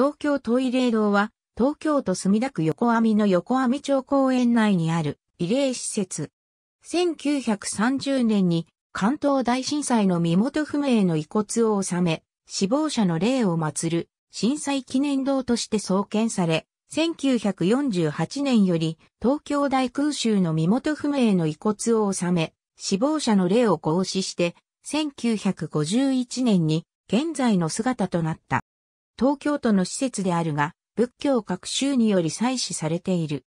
東京都慰霊堂は、東京都墨田区横網の横網町公園内にある慰霊施設。1930年に関東大震災の身元不明の遺骨を収め、死亡者の霊を祀る震災記念堂として創建され、1948年より東京大空襲の身元不明の遺骨を収め、死亡者の霊を行使して、1951年に現在の姿となった。東京都の施設であるが、仏教各宗により採取されている。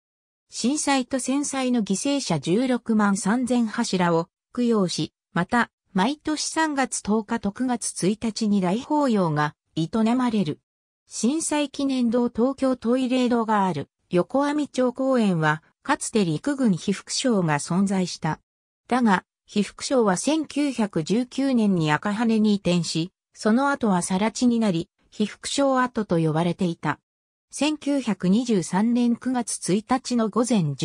震災と戦災の犠牲者16万3000柱を供養し、また、毎年3月10日と9月1日に大法要が営まれる。震災記念堂東京トイレ堂がある横網町公園は、かつて陸軍被服省が存在した。だが、被服省は1919年に赤羽に移転し、その後は更地になり、被服症跡と呼ばれていた。1923年9月1日の午前11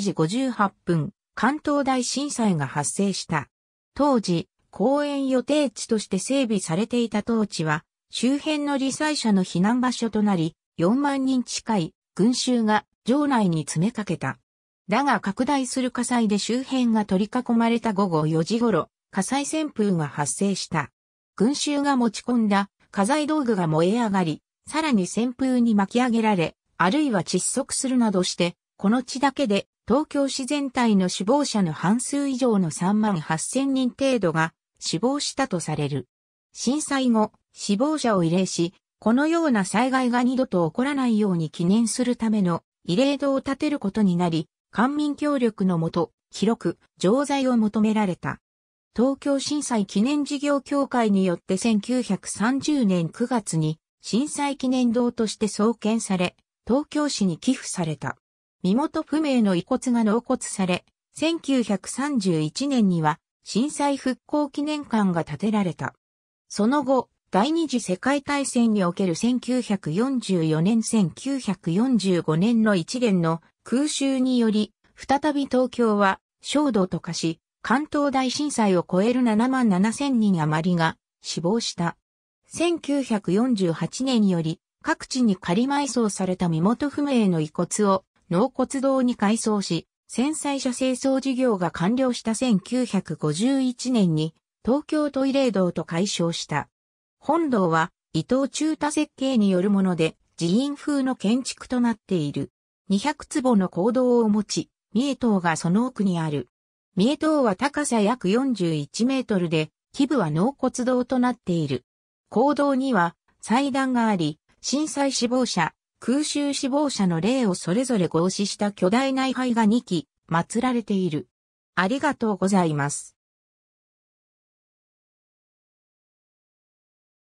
時58分、関東大震災が発生した。当時、公園予定地として整備されていた当地は、周辺の罹災者の避難場所となり、4万人近い群衆が城内に詰めかけた。だが拡大する火災で周辺が取り囲まれた午後4時頃、火災旋風が発生した。群衆が持ち込んだ家財道具が燃え上がり、さらに旋風に巻き上げられ、あるいは窒息するなどして、この地だけで東京市全体の死亡者の半数以上の3万8000人程度が死亡したとされる。震災後、死亡者を慰霊し、このような災害が二度と起こらないように記念するための慰霊堂を建てることになり、官民協力のもと、広く、錠剤を求められた。東京震災記念事業協会によって1930年9月に震災記念堂として創建され、東京市に寄付された。身元不明の遺骨が納骨され、1931年には震災復興記念館が建てられた。その後、第二次世界大戦における1944年1945年の一連の空襲により、再び東京は焦土と化し、関東大震災を超える7万7千人余りが死亡した。1948年により各地に仮埋葬された身元不明の遺骨を納骨堂に改装し、戦災者清掃事業が完了した1951年に東京トイレ堂と解消した。本堂は伊藤中太設計によるもので寺院風の建築となっている。200坪の坑道を持ち、三重塔がその奥にある。三重塔は高さ約41メートルで、基部は納骨堂となっている。坑道には祭壇があり、震災死亡者、空襲死亡者の霊をそれぞれ合祀した巨大内灰が2基祀られている。ありがとうございます。